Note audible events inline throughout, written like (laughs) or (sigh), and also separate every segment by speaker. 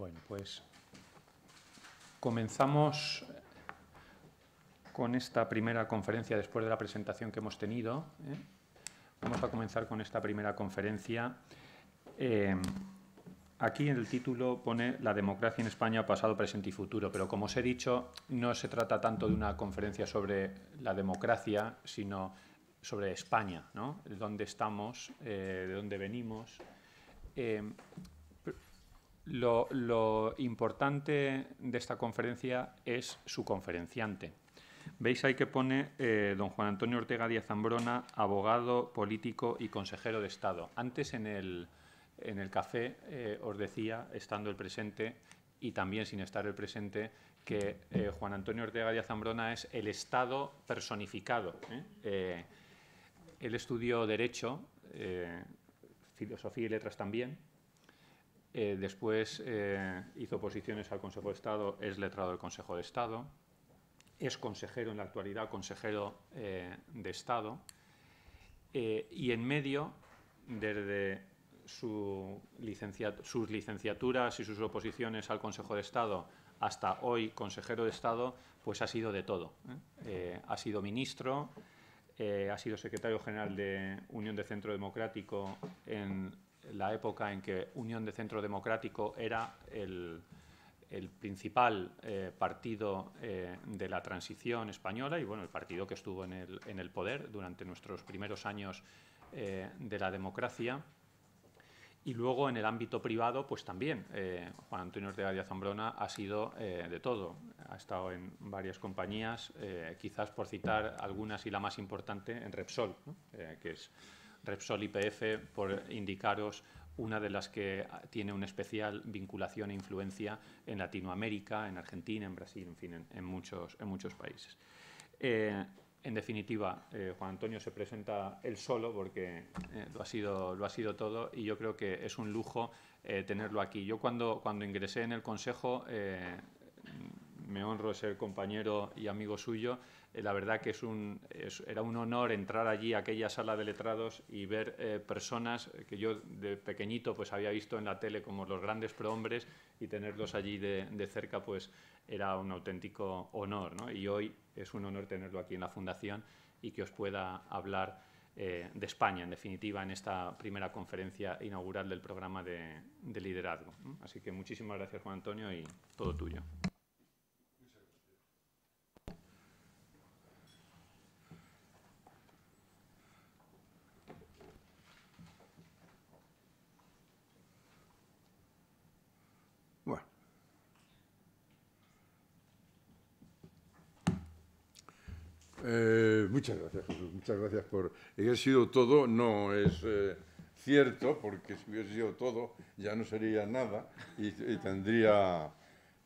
Speaker 1: Bueno, pues comenzamos con esta primera conferencia después de la presentación que hemos tenido. ¿eh? Vamos a comenzar con esta primera conferencia. Eh, aquí en el título pone La democracia en España, pasado, presente y futuro, pero como os he dicho, no se trata tanto de una conferencia sobre la democracia, sino sobre España, ¿no? dónde estamos, eh, de dónde venimos. Lo, importante de esta conferencia es su conferenciante. Veis ahí que pone eh, don Juan Antonio Ortega Díaz Zambrona, abogado, político y consejero de Estado. Antes en el, en el café eh, os decía, estando el presente y también sin estar el presente, que eh, Juan Antonio Ortega Díaz Zambrona es el Estado personificado. él estudió Derecho, Filosofía y Letras también, eh, después eh, hizo oposiciones al Consejo de Estado, es letrado del Consejo de Estado, es consejero en la actualidad, consejero eh, de Estado, y en medio, desde sus licenciaturas y sus oposiciones al Consejo de Estado hasta hoy consejero de Estado, pues ha sido de todo. ha sido ministro, ha sido secretario general de Unión de Centro Democrático en la época en que Unión de Centro Democrático era el, el principal eh, partido eh, de la transición española y bueno, el partido que estuvo en el, en el poder durante nuestros primeros años eh, de la democracia. Y luego en el ámbito privado, pues también Juan Antonio Ortega Díaz Zambrona ha sido de todo. Ha estado en varias compañías, quizás por citar algunas y la más importante, en Repsol, que es Repsol IPF, por indicaros una de las que tiene una especial vinculación e influencia en Latinoamérica, en Argentina, en Brasil, en fin, en, muchos, en muchos países. Eh, en definitiva, eh, Juan Antonio se presenta él solo porque eh, lo, ha sido, lo ha sido todo y yo creo que es un lujo tenerlo aquí. Yo cuando, cuando ingresé en el Consejo me honro ser compañero y amigo suyo. Eh, la verdad que es un, era un honor entrar allí a aquella sala de letrados y ver eh, personas que yo de pequeñito pues había visto en la tele como los grandes prohombres y tenerlos allí de, cerca pues era un auténtico honor. Y hoy es un honor tenerlo aquí en la Fundación y que os pueda hablar eh, de España, en definitiva, en esta primera conferencia inaugural del programa de liderazgo. Así que muchísimas gracias, Juan Antonio, y todo tuyo.
Speaker 2: Eh, muchas gracias, Jesús. Muchas gracias por... haber sido todo, no es eh, cierto, porque si hubiese sido todo ya no sería nada y, tendría,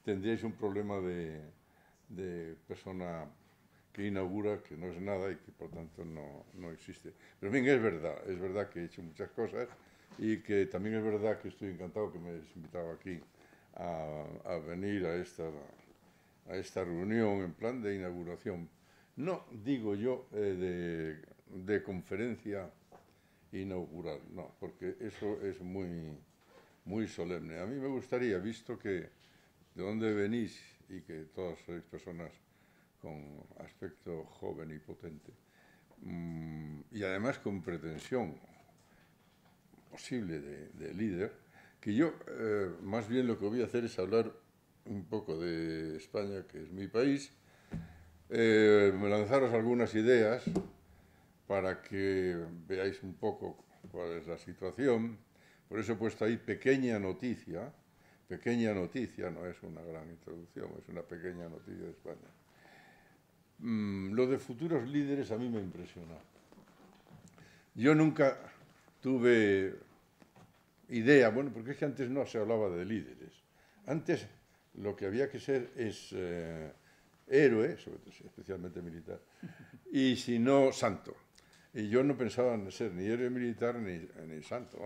Speaker 2: tendríais un problema de, persona que inaugura, que no es nada y que por tanto no, existe. Pero bien, es verdad, es verdad que he hecho muchas cosas y que también es verdad que estoy encantado que me hayas invitado aquí a, venir a esta, a esta reunión en plan de inauguración no digo yo eh, de, conferencia inaugural, no, porque eso es muy, solemne. A mí me gustaría, visto que de dónde venís y que todas sois personas con aspecto joven y potente, mm, y además con pretensión posible de, líder, que yo eh, más bien lo que voy a hacer es hablar un poco de España, que es mi país, me eh, lanzaros algunas ideas para que veáis un poco cuál es la situación. Por eso he puesto ahí pequeña noticia, pequeña noticia, no es una gran introducción, es una pequeña noticia de España. Mm, lo de futuros líderes a mí me impresionó. Yo nunca tuve idea, bueno, porque es que antes no se hablaba de líderes. Antes lo que había que ser es... Eh, héroe, sobre todo, especialmente militar, y si no, santo. Y yo no pensaba en ser ni héroe militar ni, santo,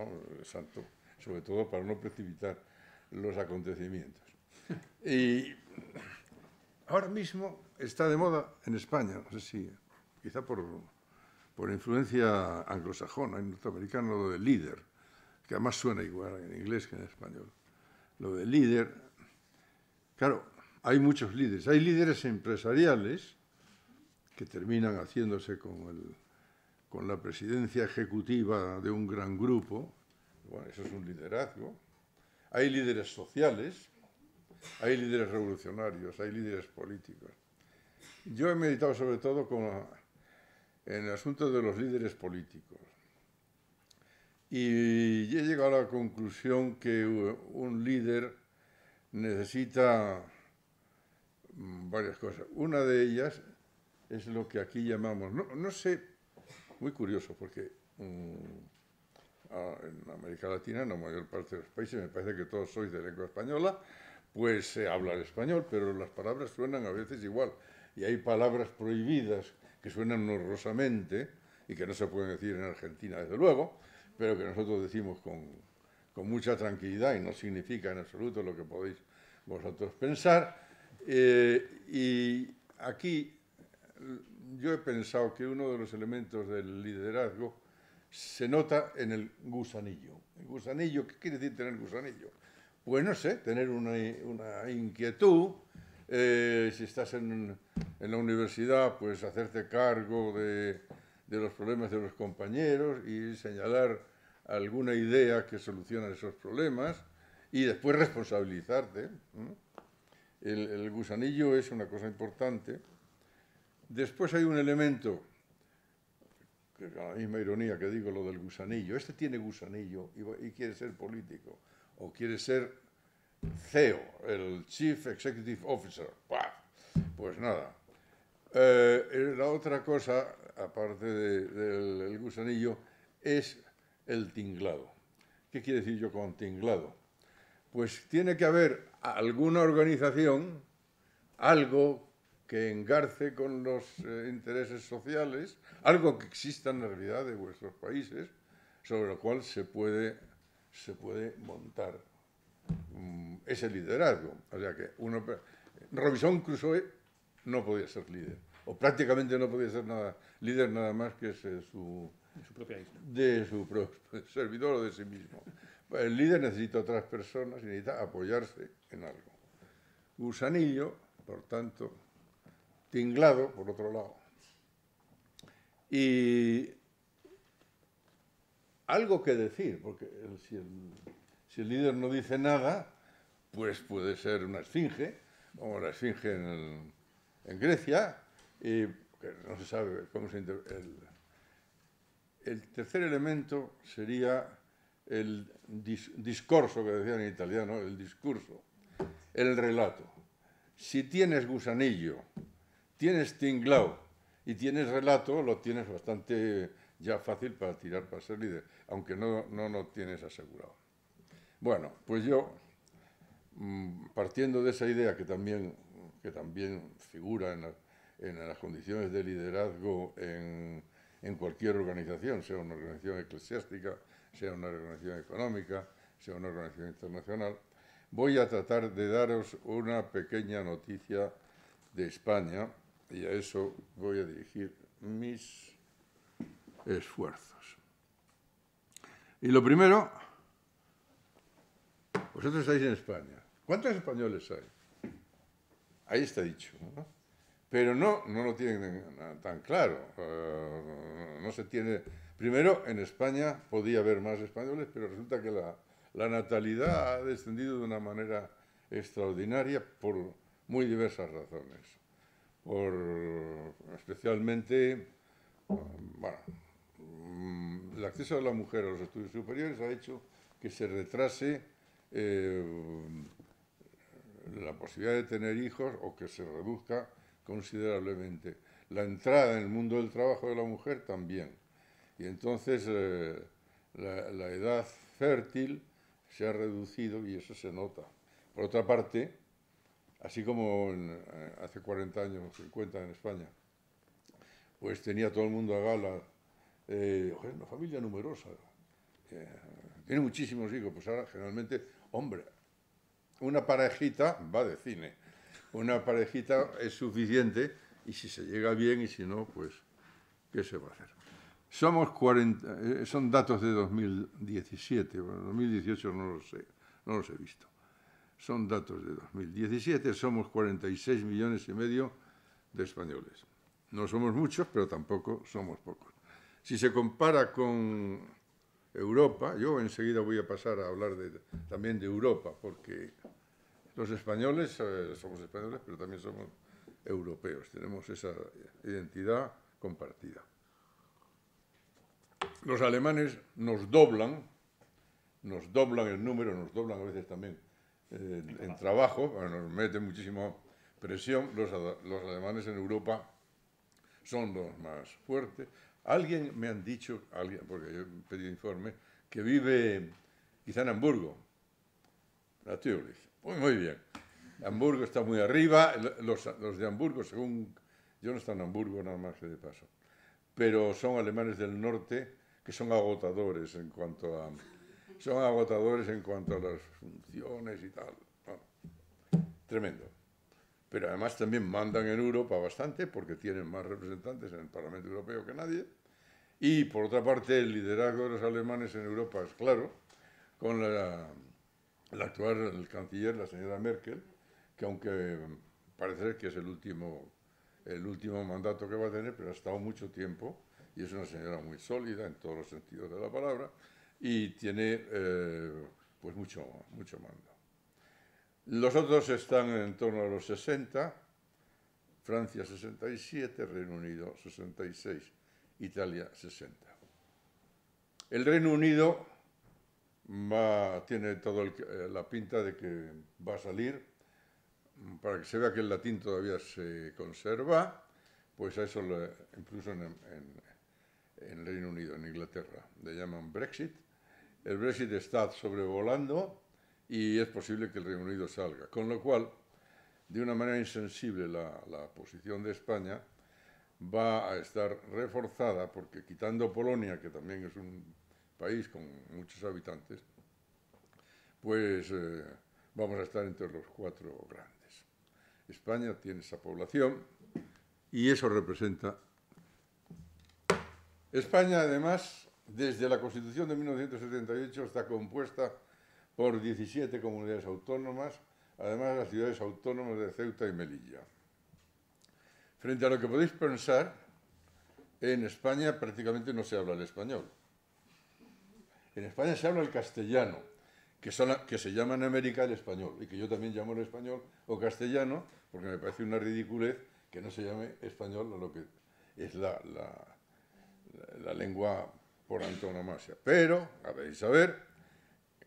Speaker 2: santo, sobre todo para no precipitar los acontecimientos. Y ahora mismo está de moda en España, no sé si, quizá por, por influencia anglosajona y norteamericana, lo de líder, que además suena igual en inglés que en español. Lo de líder, claro, hay muchos líderes. Hay líderes empresariales que terminan haciéndose con, con la presidencia ejecutiva de un gran grupo. Bueno, eso es un liderazgo. Hay líderes sociales, hay líderes revolucionarios, hay líderes políticos. Yo he meditado sobre todo con en el asunto de los líderes políticos. Y he llegado a la conclusión que un líder necesita Mm, varias cosas. Una de ellas es lo que aquí llamamos, no, sé, muy curioso, porque mm, ah, en América Latina, en la mayor parte de los países, me parece que todos sois de lengua española, pues se habla el español, pero las palabras suenan a veces igual. Y hay palabras prohibidas que suenan horrorosamente y que no se pueden decir en Argentina, desde luego, pero que nosotros decimos con, con mucha tranquilidad y no significa en absoluto lo que podéis vosotros pensar eh, y aquí yo he pensado que uno de los elementos del liderazgo se nota en el gusanillo. ¿El gusanillo? ¿Qué quiere decir tener gusanillo? Pues no sé, tener una, inquietud, eh, si estás en, la universidad, pues hacerte cargo de, los problemas de los compañeros y señalar alguna idea que solucione esos problemas y después responsabilizarte el, gusanillo es una cosa importante. Después hay un elemento, que la misma ironía que digo lo del gusanillo, este tiene gusanillo y, quiere ser político, o quiere ser CEO, el Chief Executive Officer. Pues nada. Eh, eh, la otra cosa, aparte del gusanillo, es el tinglado. ¿Qué quiere decir yo con tinglado? pues tiene que haber alguna organización, algo que engarce con los eh, intereses sociales, algo que exista en la realidad de vuestros países, sobre lo cual se puede, se puede montar mm, ese liderazgo. O sea que Robinson Crusoe no podía ser líder, o prácticamente no podía ser nada, líder nada más que de su propio de (laughs) su servidor o de sí mismo. El líder necesita otras personas y necesita apoyarse en algo. Gusanillo, por tanto, tinglado, por otro lado. Y algo que decir, porque si, el, líder no dice nada, pues puede ser una esfinge, como la esfinge en, Grecia, y no se sabe cómo se el, el tercer elemento sería el discurso, que decían en italiano, el discurso, el relato. Si tienes gusanillo, tienes tinglao y tienes relato, lo tienes bastante ya fácil para tirar para ser líder, aunque no, lo tienes asegurado. Bueno, pues yo, mm, partiendo de esa idea que también, que también figura en, las condiciones de liderazgo en cualquier organización, sea una organización eclesiástica, sea una organización económica, sea una organización internacional, voy a tratar de daros una pequeña noticia de España y a eso voy a dirigir mis esfuerzos. Y lo primero, vosotros estáis en España. ¿Cuántos españoles hay? Ahí está dicho. ¿no? Pero no, no lo tienen tan claro. Eh, no se tiene Primero, en España podía haber más españoles, pero resulta que la, natalidad ha descendido de una manera extraordinaria por muy diversas razones. Por, especialmente, mm, mm, el acceso de la mujer a los estudios superiores ha hecho que se retrase eh, la posibilidad de tener hijos o que se reduzca considerablemente. La entrada en el mundo del trabajo de la mujer también y entonces eh, la, edad fértil se ha reducido y eso se nota. Por otra parte, así como eh, hace 40 años, 50 en España, pues tenía todo el mundo a gala, eh, una familia numerosa, tiene muchísimos hijos, pues ahora generalmente, hombre, una parejita va de cine, una parejita es suficiente y si se llega bien y si no, pues, ¿qué se va a hacer? Somos 40, eh, son datos de 2017, 2018 no los no he visto. Son datos de 2017, somos 46 millones y medio de españoles. No somos muchos, pero tampoco somos pocos. Si se compara con Europa, yo enseguida voy a pasar a hablar también de Europa, porque los españoles eh, somos españoles, pero también somos europeos, tenemos esa identidad compartida los alemanes nos doblan, nos doblan el número, nos doblan a veces también eh, en trabajo, nos meten muchísima presión, los, alemanes en Europa son los más fuertes. Alguien me han dicho, alguien, porque yo he pedido informe, que vive quizá en Hamburgo, Natürlich. Muy, muy bien. Hamburgo está muy arriba, los, de Hamburgo, según yo no estoy en Hamburgo, nada más que de paso pero son alemanes del norte que son agotadores en cuanto a son agotadores en cuanto a las funciones y tal. tremendo. Pero además también mandan en Europa bastante porque tienen más representantes en el Parlamento Europeo que nadie. Y por otra parte, el liderazgo de los alemanes en Europa es claro, con la, actual canciller, la señora Merkel, que aunque mm, parece que es el último el último mandato que va a tener, pero ha estado mucho tiempo y es una señora muy sólida en todos los sentidos de la palabra y tiene eh, pues mucho, mucho mando. Los otros están en torno a los 60, Francia 67, Reino Unido 66, Italia 60. El Reino Unido tiene toda eh, la pinta de que va a salir para que se vea que el latín todavía se conserva, pues a eso incluso en, el Reino Unido, en Inglaterra, le llaman Brexit. El Brexit está sobrevolando y es posible que el Reino Unido salga. Con lo cual, de una manera insensible, la, posición de España va a estar reforzada porque quitando Polonia, que también es un país con muchos habitantes, pues eh, vamos a estar entre los cuatro grandes. España tiene esa población y eso representa... España, además, desde la Constitución de 1978 está compuesta por 17 comunidades autónomas, además las ciudades autónomas de Ceuta y Melilla. Frente a lo que podéis pensar, en España prácticamente no se habla el español. En España se habla el castellano, que, que se llama en América el español, y que yo también llamo el español o castellano, porque me parece una ridiculez que no se llame español lo que es la, lengua por antonomasia. Pero, habéis saber,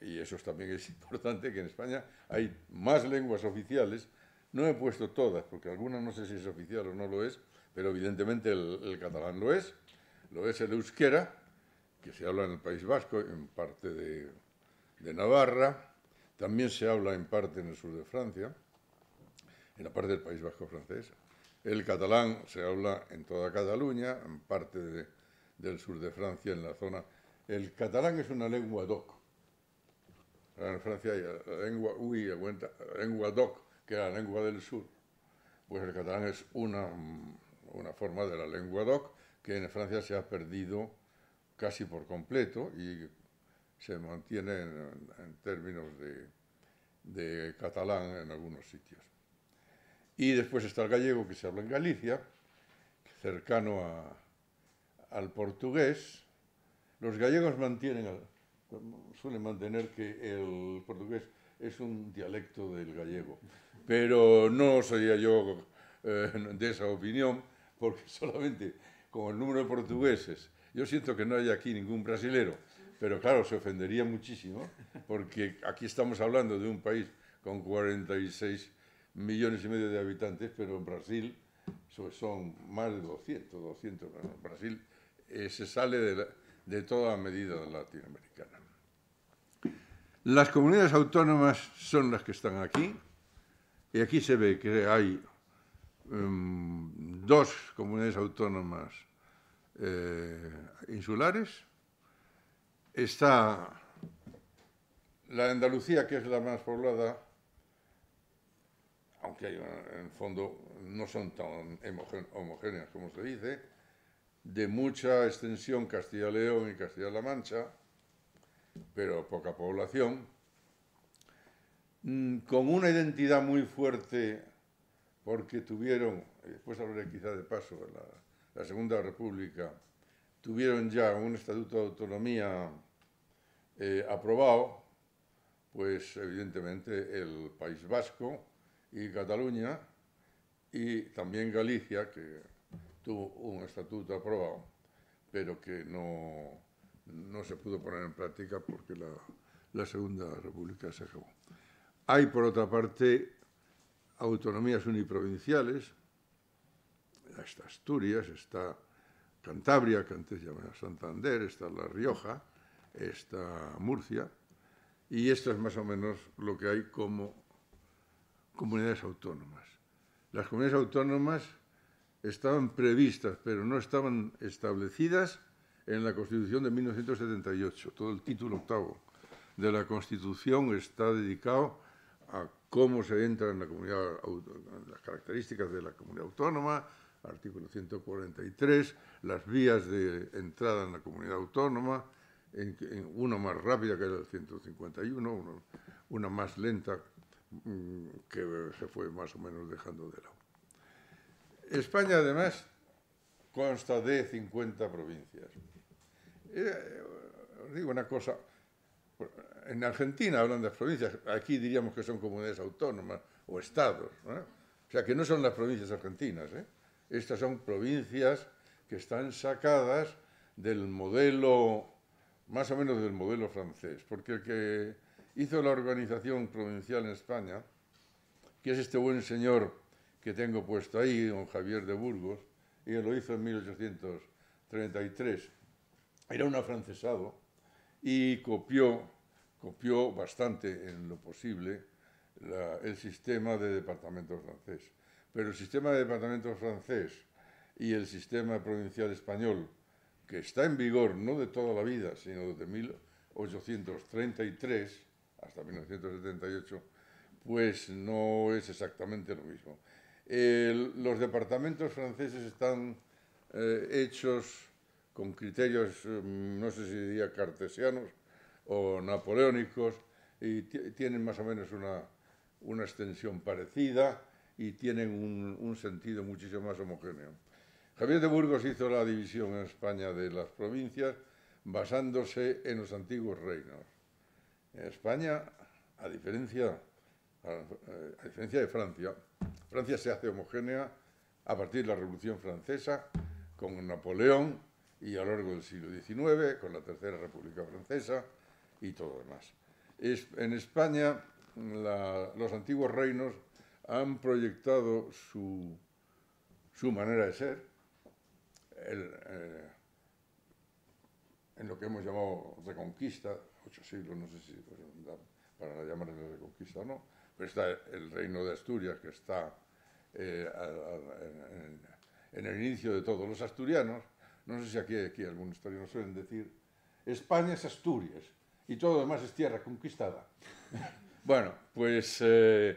Speaker 2: y eso también es importante, que en España hay más lenguas oficiales, no he puesto todas, porque alguna no sé si es oficial o no lo es, pero evidentemente el, catalán lo es, lo es el euskera, que se habla en el País Vasco, en parte de Navarra, también se habla en parte en el sur de Francia, en la parte del País Vasco francés. El catalán se habla en toda Cataluña, en parte del sur de Francia, en la zona. El catalán es una lengua doc. En Francia hay la lengua lengua doc, que es la lengua del sur. Pues el catalán es una, una forma de la lengua doc que en Francia se ha perdido casi por completo y se mantiene en, en términos de, de catalán en algunos sitios. Y después está el gallego, que se habla en Galicia, cercano al portugués. Los gallegos mantienen, suelen mantener que el portugués es un dialecto del gallego, pero no sería yo eh, de esa opinión, porque (laughs) solamente con el número de portugueses, yo siento que no hay aquí ningún brasilero, pero claro, se ofendería muchísimo, porque aquí estamos hablando de un país con 46 millones y medio de habitantes, pero en Brasil son más de 200, 200. Brasil eh, se sale de, de toda medida latinoamericana. Las comunidades autónomas son las que están aquí, y aquí se ve que hay em, dos comunidades autónomas eh, insulares. Está la Andalucía, que es la más poblada, aunque hay, en el fondo no son tan homogéneas como se dice, de mucha extensión Castilla-León y Castilla-La Mancha, pero poca población, mm, con una identidad muy fuerte porque tuvieron, después hablaré quizás de paso, la, Segunda República, tuvieron ya un estatuto de autonomía eh, aprobado, pues evidentemente el País Vasco, y Cataluña y también Galicia, que tuvo un estatuto aprobado, pero que no, no se pudo poner en práctica porque la, la Segunda República se acabó. Hay, por otra parte, autonomías uniprovinciales, está Asturias, está Cantabria, que antes llamaba Santander, está La Rioja, está Murcia, y esto es más o menos lo que hay como comunidades autónomas. Las comunidades autónomas estaban previstas, pero no estaban establecidas en la Constitución de 1978. Todo el título octavo de la Constitución está dedicado a cómo se entra en la comunidad, las características de la comunidad autónoma, artículo 143, las vías de entrada en la comunidad autónoma, en, una más rápida que era el 151, una, una más lenta Mm, que se fue más o menos dejando de lado. España, además, consta de 50 provincias. Eh, digo una cosa, en Argentina hablan de provincias, aquí diríamos que son comunidades autónomas o estados, o sea que no son las provincias argentinas, ¿eh? estas son provincias que están sacadas del modelo, más o menos del modelo francés, porque el que hizo la organización provincial en España, que es este buen señor que tengo puesto ahí, don Javier de Burgos, y él lo hizo en 1833. Era un afrancesado y copió, copió bastante en lo posible el sistema de departamentos francés. Pero el sistema de departamento francés y el sistema provincial español, que está en vigor no de toda la vida, sino desde 1833, hasta 1978, pues no es exactamente lo mismo. los departamentos franceses están eh, hechos con criterios, eh, no sé si diría cartesianos o napoleónicos, y tienen más o menos una, extensión parecida y tienen un, sentido muchísimo más homogéneo. Javier de Burgos hizo la división en España de las provincias basándose en los antiguos reinos. En España, eh, a diferencia, de Francia, Francia se hace homogénea a partir de la Revolución Francesa, con Napoleón y a lo largo del siglo XIX, con la Tercera República Francesa y todo demás. en España, los antiguos reinos han proyectado su, manera de ser eh, en lo que hemos llamado reconquista, ocho siglos, no sé si para para la reconquista o no, pero está el reino de Asturias que está eh, en, el inicio de todos los asturianos, no sé si aquí, aquí algunos historiadores suelen decir, España es Asturias y todo lo demás es tierra conquistada. (laughs) bueno, pues eh,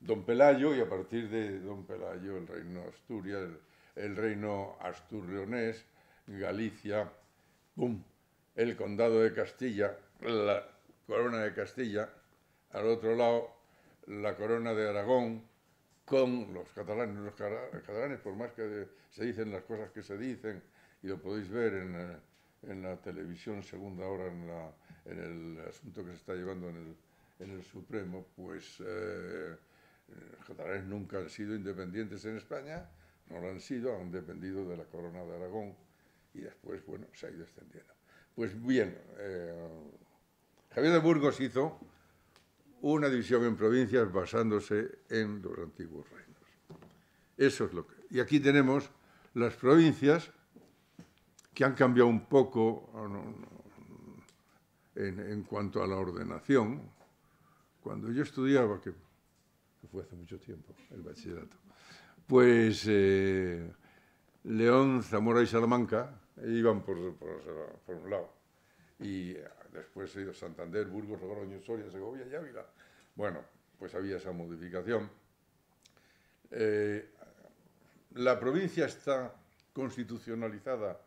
Speaker 2: Don Pelayo y a partir de Don Pelayo el reino de Asturias, el, reino asturionés, Galicia, el condado de Castilla, la corona de Castilla, al otro lado la corona de Aragón con los catalanes. Los catalanes, por más que se dicen las cosas que se dicen, y lo podéis ver en, eh, en la televisión segunda hora, en, el asunto que se está llevando en el, Supremo, pues eh, los catalanes nunca han sido independientes en España, no lo han sido, han dependido de la corona de Aragón y después, bueno, se ha ido extendiendo. Pues bien, eh, Javier de Burgos hizo una división en provincias basándose en los antiguos reinos. Eso es lo que... Y aquí tenemos las provincias que han cambiado un poco en, cuanto a la ordenación. Cuando yo estudiaba, que fue hace mucho tiempo, el bachillerato, pues eh, León, Zamora y Salamanca iban por, un lado. Y después a Santander, Burgos, Logroño, Soria, Segovia y Ávila. Bueno, pues había esa modificación. Eh, la provincia está constitucionalizada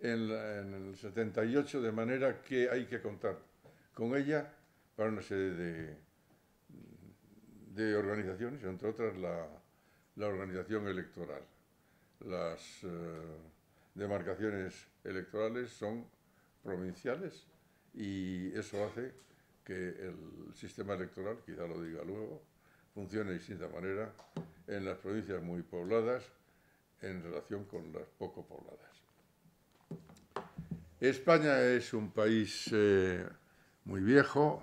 Speaker 2: en, el 78 de manera que hay que contar con ella para una serie de, organizaciones, entre otras la, organización electoral. Las eh, demarcaciones electorales son provinciales y eso hace que el sistema electoral, quizá lo diga luego, funcione de distinta manera en las provincias muy pobladas en relación con las poco pobladas. España es un país eh, muy viejo,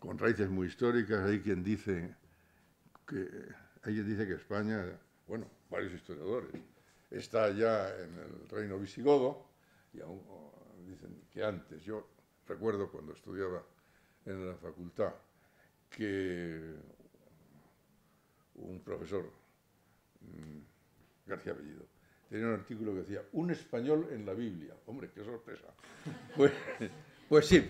Speaker 2: con raíces muy históricas. Hay quien dice que, hay quien dice que España, bueno, varios historiadores, está ya en el reino visigodo y aún dicen que antes, yo recuerdo cuando estudiaba en la facultad, que un profesor, mm, García Bellido, tenía un artículo que decía, un español en la Biblia. Hombre, qué sorpresa. (laughs) Pues, pues, sí,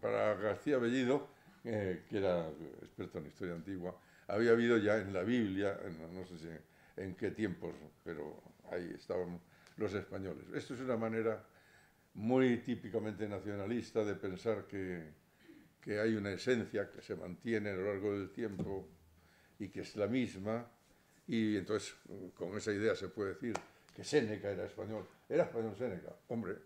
Speaker 2: para García Bellido, eh, que era experto en historia antigua, había habido ya en la Biblia, no sé en qué tiempos, pero ahí estaban los españoles. Esto es una manera muy típicamente nacionalista de pensar que, que hay una esencia que se mantiene a lo largo del tiempo y que es la misma, y entonces con esa idea se puede decir que Séneca era español. Era español Séneca, hombre,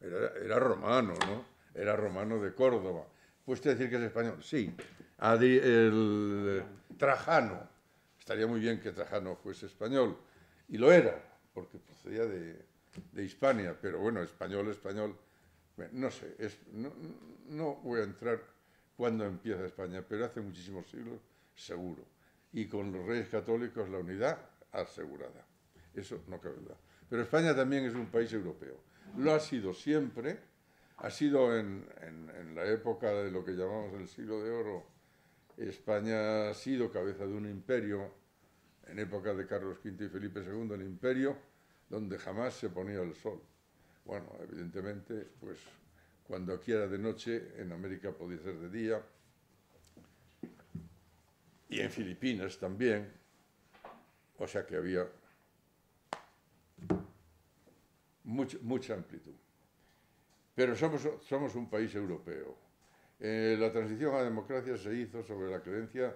Speaker 2: era, era, romano, ¿no? Era romano de Córdoba. ¿Puedes decir que es español? Sí. el Trajano. Estaría muy bien que Trajano fuese español. Y lo era, porque procedía de, de Hispania, pero bueno, español, español, no sé, no, voy a entrar cuándo empieza España, pero hace muchísimos siglos, seguro. Y con los reyes católicos la unidad asegurada. Eso no cabe duda. Pero España también es un país europeo. Lo ha sido siempre, ha sido en, en la época de lo que llamamos el siglo de oro, España ha sido cabeza de un imperio, en época de Carlos V y Felipe II, el imperio donde jamás se ponía el sol. Bueno, evidentemente, pues cuando aquí era de noche, en América podía ser de día, y en Filipinas también, o sea que había mucha, amplitud. Pero somos, un país europeo. Eh, la transición a la democracia se hizo sobre la creencia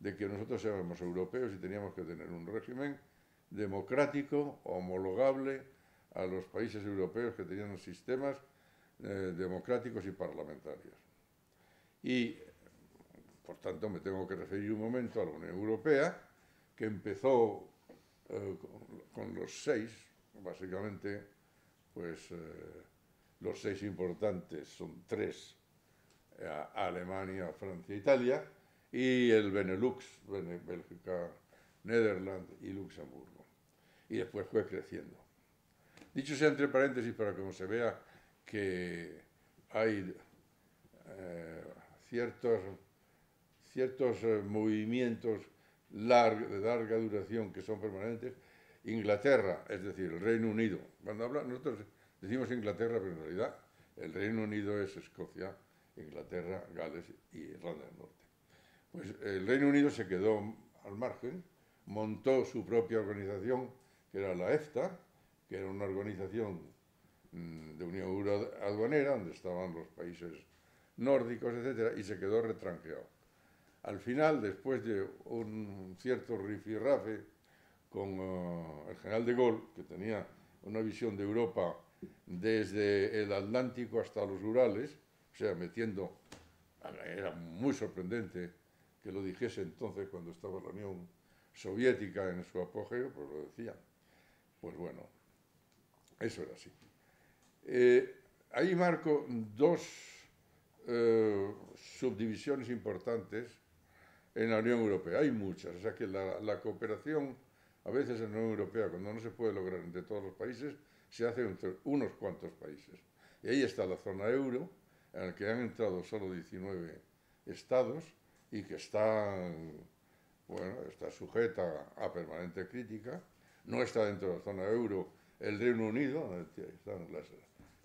Speaker 2: de que nosotros éramos europeos y teníamos que tener un régimen democrático, homologable a los países europeos que tenían sistemas eh, democráticos y parlamentarios. Y, por tanto, me tengo que referir un momento a la Unión Europea, que empezó eh, con, los seis, básicamente, pues eh, los seis importantes son tres, Alemania, Francia, Italia, y el Benelux, Bélgica, Netherlands y Luxemburgo y después fue creciendo. Dicho sea entre paréntesis para que como se vea que hay eh, ciertos, ciertos eh, movimientos de larga duración que son permanentes, Inglaterra, es decir, el Reino Unido. Cuando habla, nosotros decimos Inglaterra, pero en realidad el Reino Unido es Escocia, Inglaterra, Gales y Irlanda del Norte. Pues el Reino Unido se quedó al margen, montó su propia organización que era la EFTA, que era una organización mm, de Unión Aduanera, donde estaban los países nórdicos, etc., y se quedó retranqueado. Al final, después de un cierto rifirrafe con eh, el general de Gaulle, que tenía una visión de Europa desde el Atlántico hasta los Urales, o sea, metiendo, era muy sorprendente que lo dijese entonces cuando estaba la Unión Soviética en su apogeo, pues lo decía. Pues bueno, eso era así. Eh, ahí marco dos eh, subdivisiones importantes en la Unión Europea. Hay muchas, o sea que la, cooperación a veces en la Unión Europea, cuando no se puede lograr entre todos los países, se hace entre unos cuantos países. Y ahí está la zona euro, en la que han entrado solo 19 estados y que está, está sujeta a permanente crítica no está dentro de la zona euro el Reino Unido, eh, están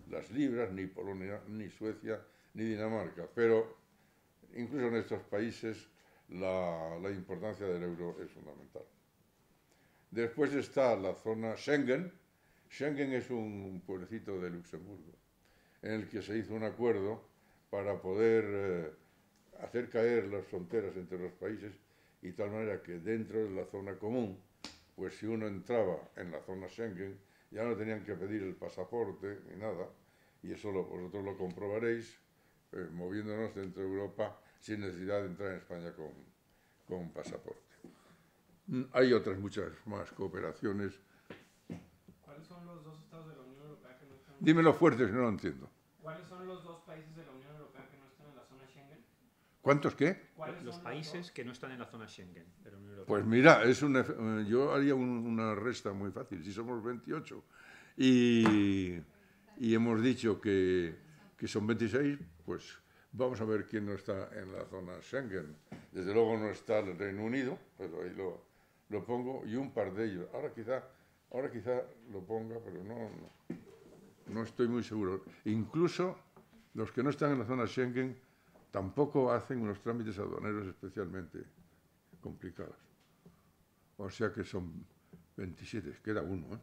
Speaker 2: las, libras, ni Polonia, ni Suecia, ni Dinamarca, pero incluso en estos países la, importancia del euro es fundamental. Después está la zona Schengen. Schengen es un pueblecito de Luxemburgo, en el que se hizo un acuerdo para poder eh, hacer caer las fronteras entre los países y tal manera que dentro de la zona común pues si uno entraba en la zona Schengen, ya no tenían que pedir el pasaporte ni nada, y eso lo, vosotros lo comprobaréis eh, moviéndonos dentro de Europa sin necesidad de entrar en España con, con pasaporte. Mm, hay otras muchas más cooperaciones.
Speaker 1: ¿Cuáles son los dos estados de la Unión Europea que
Speaker 2: no están... Dímelo fuerte, si no lo entiendo.
Speaker 1: ¿Cuáles son los dos países
Speaker 2: ¿Cuántos qué?
Speaker 1: Los países que no están en la zona Schengen Pues mira,
Speaker 2: es eh, yo haría una resta muy fácil, si somos 28 y, y hemos dicho que, que, son 26, pues vamos a ver quién no está en la zona Schengen. Desde luego no está el Reino Unido, pero ahí lo, lo pongo, y un par de ellos. Ahora quizá, ahora quizá lo ponga, pero no, no estoy muy seguro. Incluso los que no están en la zona Schengen tampoco hacen unos trámites aduaneros especialmente complicados. O sea que son 27, queda uno. ¿eh?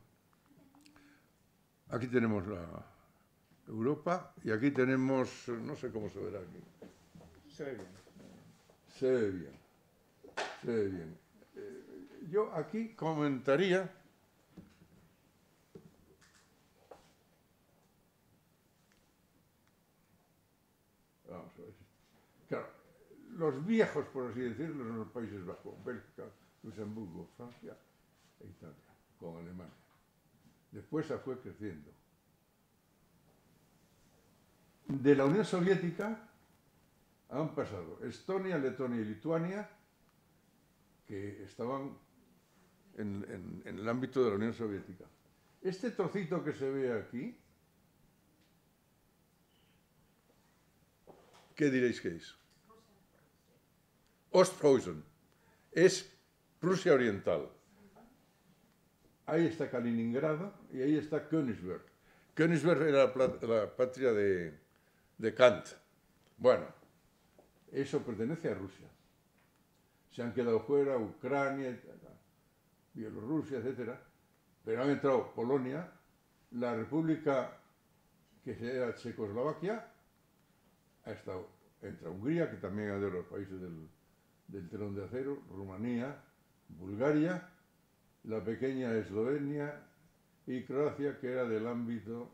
Speaker 2: Aquí tenemos la Europa y aquí tenemos, no sé cómo se verá aquí. Se ve bien. Se ve bien. Se ve bien. Eh, yo aquí comentaría los viejos, por así decirlo, en los Países Bajos, Bélgica, Luxemburgo, Francia e Italia, con Alemania. Después se fue creciendo. De la Unión Soviética han pasado Estonia, Letonia y Lituania, que estaban en, el ámbito de la Unión Soviética. Este trocito que se ve aquí, ¿qué diréis que es? Ostpreußen, es Prusia Oriental. Ahí está Kaliningrado y ahí está Königsberg. Königsberg era la, patria de, Kant. Bueno, eso pertenece a Rusia. Se han quedado fuera Ucrania, Bielorrusia, etc. Pero han entrado Polonia, la República que era Checoslovaquia, ha estado, entra Hungría, que también es de los países del, del telón de acero, Rumanía, Bulgaria, la pequeña Eslovenia y Croacia, que era del ámbito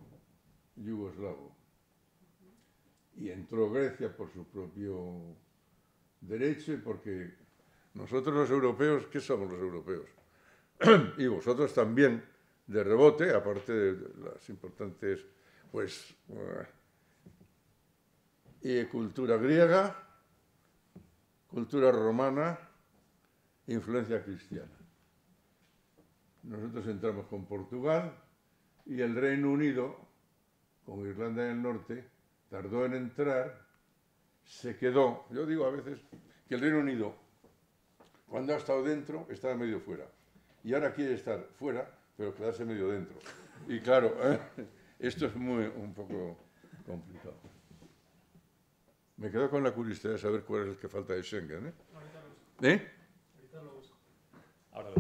Speaker 2: yugoslavo. Y entró Grecia por su propio derecho porque nosotros los europeos, ¿qué somos los europeos? (clears throat) y vosotros también, de rebote, aparte de las importantes, pues, eh, y cultura griega, cultura romana, influencia cristiana. Nosotros entramos con Portugal y el Reino Unido, con Irlanda el Norte, tardó en entrar, se quedó. Yo digo a veces que el Reino Unido, cuando ha estado dentro, estaba medio fuera. Y ahora quiere estar fuera, pero quedarse medio dentro. Y claro, (laughs) esto es muy, un poco complicado. Me quedo con la curiosidad de saber cuál es el que falta de Schengen. ¿eh? Ahorita lo busco. ¿Eh? Ahorita lo busco.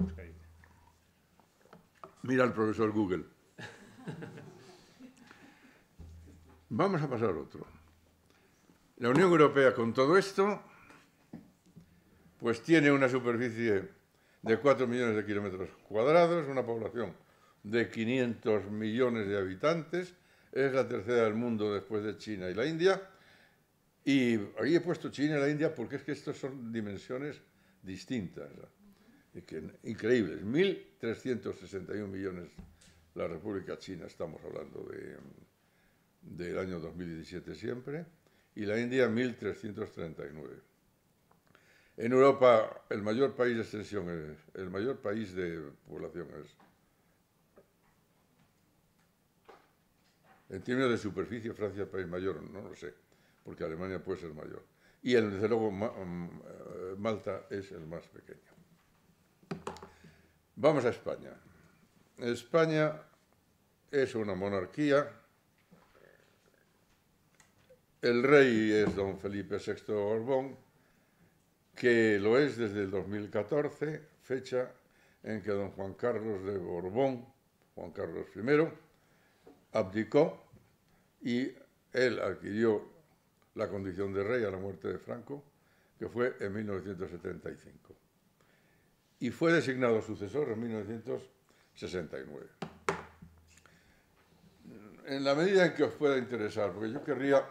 Speaker 2: Ahora Mira el profesor Google. Vamos a pasar otro. La Unión Europea con todo esto, pues tiene una superficie de 4 millones de kilómetros cuadrados, una población de 500 millones de habitantes, es la tercera del mundo después de China y la India, y ahí he puesto China y la India porque es que estas son dimensiones distintas, increíbles. 1.361 millones la República China, estamos hablando del año 2017 siempre, y la India 1.339. En Europa el mayor país de extensión, el mayor país de población es En términos de superficie, Francia es el país mayor, no lo sé porque Alemania puede ser mayor. Y desde luego mm, eh, Malta es el más pequeño. Vamos a España. España es una monarquía. El rey es don Felipe VI de Borbón, que lo es desde el 2014, fecha en que don Juan Carlos de Borbón, Juan Carlos I, abdicó y él adquirió la condición de rey a la muerte de Franco, que fue en 1975. Y fue designado sucesor en 1969. En la medida en que os pueda interesar, porque yo querría,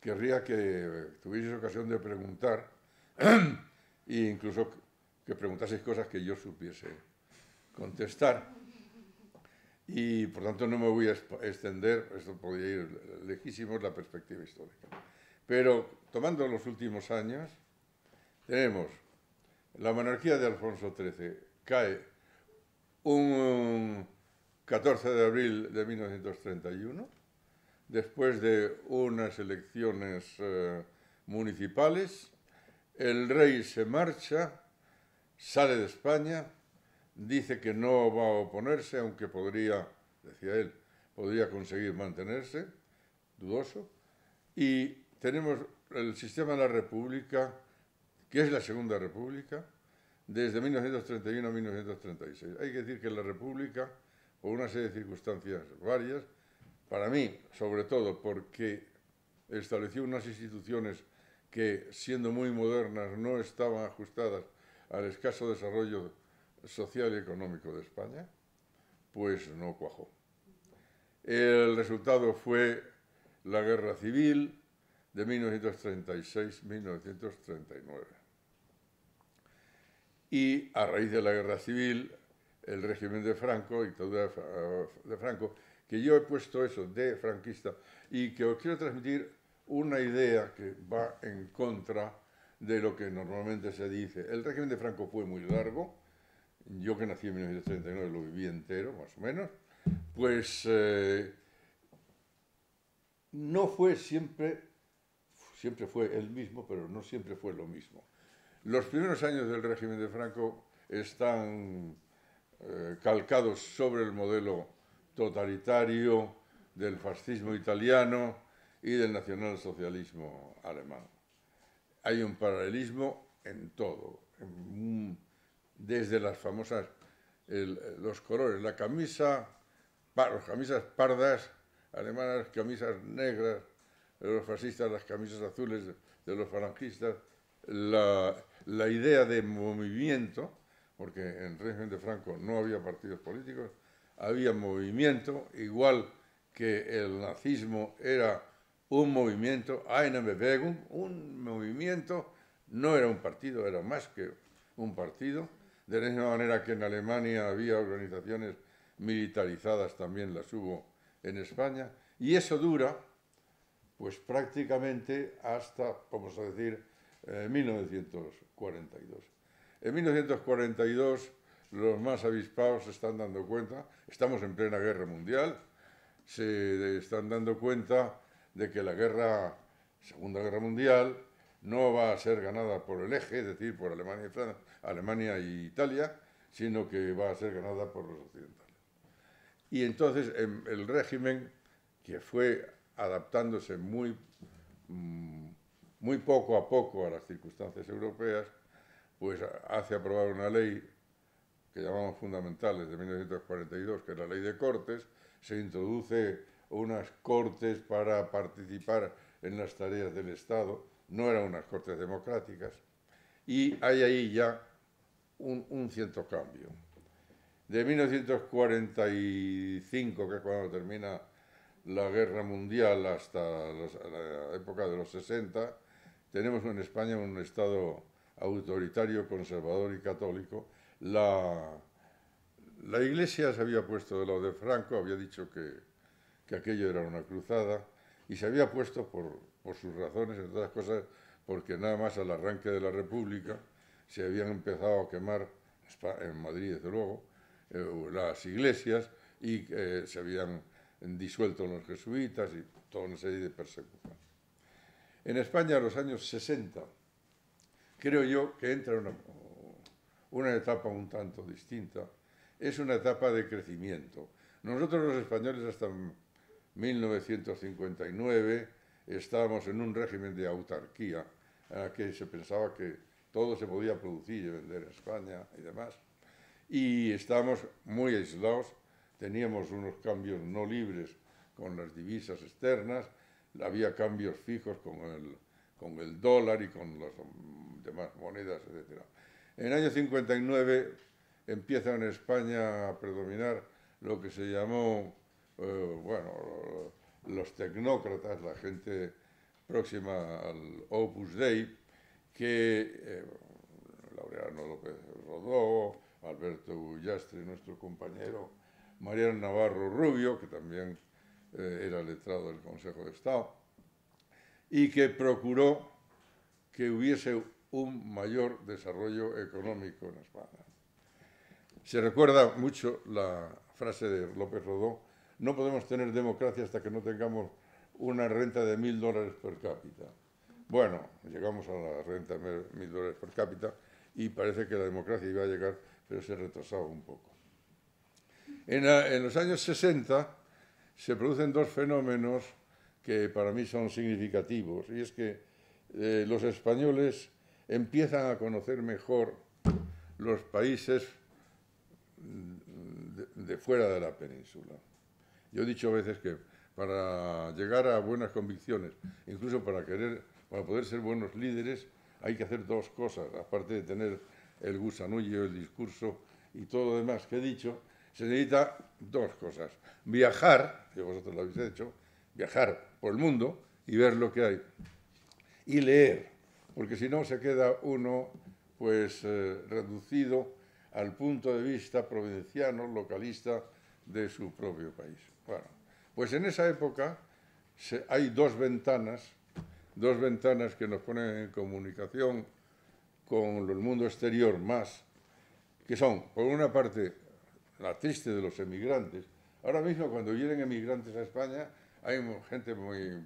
Speaker 2: que tuviese ocasión de preguntar (clears throat) e incluso que preguntaseis cosas que yo supiese contestar y por tanto no me voy a extender, esto podría ir lejísimos, la perspectiva histórica. Pero tomando los últimos años, tenemos la monarquía de Alfonso XIII, cae un 14 de abril de 1931, después de unas elecciones eh, municipales, el rey se marcha, sale de España, dice que no va a oponerse, aunque podría, decía él, podría conseguir mantenerse, dudoso. Y tenemos el sistema de la República, que es la Segunda República, desde 1931 a 1936. Hay que decir que la República, por una serie de circunstancias varias, para mí, sobre todo porque estableció unas instituciones que, siendo muy modernas, no estaban ajustadas al escaso desarrollo social y económico de España, pues no cuajó. El resultado fue la guerra civil de 1936-1939. Y a raíz de la guerra civil, el régimen de Franco, de Franco, que yo he puesto eso de franquista y que os quiero transmitir una idea que va en contra de lo que normalmente se dice. El régimen de Franco fue muy largo, yo que nací en 1939 lo viví entero, más o menos, pues eh, no fue siempre, siempre fue el mismo, pero no siempre fue lo mismo. Los primeros años del régimen de Franco están eh, calcados sobre el modelo totalitario del fascismo italiano y del nacionalsocialismo alemán. Hay un paralelismo en todo, en un, desde las famosas, los colores, la camisa, las camisas pardas alemanas, camisas negras los fascistas, las camisas azules de, los falangistas, la, idea de movimiento, porque en régimen de Franco no había partidos políticos, había movimiento, igual que el nazismo era un movimiento, eine un movimiento, no era un partido, era más que un partido, de la misma manera que en Alemania había organizaciones militarizadas, también las hubo en España, y eso dura, pues prácticamente hasta, vamos a decir, 1942. Eh, en 1942 los más avispados se están dando cuenta, estamos en plena guerra mundial, se están dando cuenta de que la guerra, Segunda Guerra Mundial no va a ser ganada por el eje, es decir, por Alemania y Francia, Alemania e Italia, sino que va a ser ganada por los occidentales. Y entonces em, el régimen, que fue adaptándose muy, mm, muy poco a poco a las circunstancias europeas, pues hace aprobar una ley que llamamos fundamentales de 1942, que es la ley de cortes, se introduce unas cortes para participar en las tareas del Estado, no eran unas cortes democráticas, y hay ahí ya un, un cierto cambio. De 1945, que es cuando termina la guerra mundial, hasta la época de los 60, tenemos en España un Estado autoritario, conservador y católico. La, la Iglesia se había puesto de lado de Franco, había dicho que, que aquello era una cruzada, y se había puesto por, por sus razones, entre otras cosas, porque nada más al arranque de la República, se habían empezado a quemar, en Madrid desde luego, eh, las iglesias y eh, se habían disuelto los jesuitas y toda una serie de persecuciones. En España, a los años 60, creo yo que entra una, etapa un tanto distinta, es una etapa de crecimiento. Nosotros los españoles hasta 1959 estábamos en un régimen de autarquía, en que se pensaba que todo se podía producir y vender en España y demás. Y estábamos muy aislados, teníamos unos cambios no libres con las divisas externas, había cambios fijos con el, dólar y con las demás monedas, etc. En el año 59 empieza en España a predominar lo que se llamó, eh, bueno, los tecnócratas, la gente próxima al Opus Dei, que eh, Laureano López Rodó, Alberto Yastre, nuestro compañero, Mariano Navarro Rubio, que también eh, era letrado del Consejo de Estado, y que procuró que hubiese un mayor desarrollo económico en España. Se recuerda mucho la frase de López Rodó, no podemos tener democracia hasta que no tengamos una renta de mil dólares per cápita. Bueno, llegamos a la renta de mil dólares por cápita y parece que la democracia iba a llegar, pero se retrasaba un poco. En, los años 60 se producen dos fenómenos que para mí son significativos, y es que eh, los españoles empiezan a conocer mejor los países mm, de, fuera de la península. Yo he dicho a veces que para llegar a buenas convicciones, incluso para querer para poder ser buenos líderes hay que hacer dos cosas, aparte de tener el gusanullo, el discurso y todo lo demás que he dicho, se necesita dos cosas. Viajar, que vosotros lo habéis hecho, viajar por el mundo y ver lo que hay. Y leer, porque si no se queda uno pues eh, reducido al punto de vista provinciano, localista de su propio país. Bueno, pues en esa época hay dos ventanas dos ventanas que nos ponen en comunicación con el mundo exterior más, que son, por una parte, la triste de los emigrantes. Ahora mismo cuando vienen emigrantes a España hay gente muy,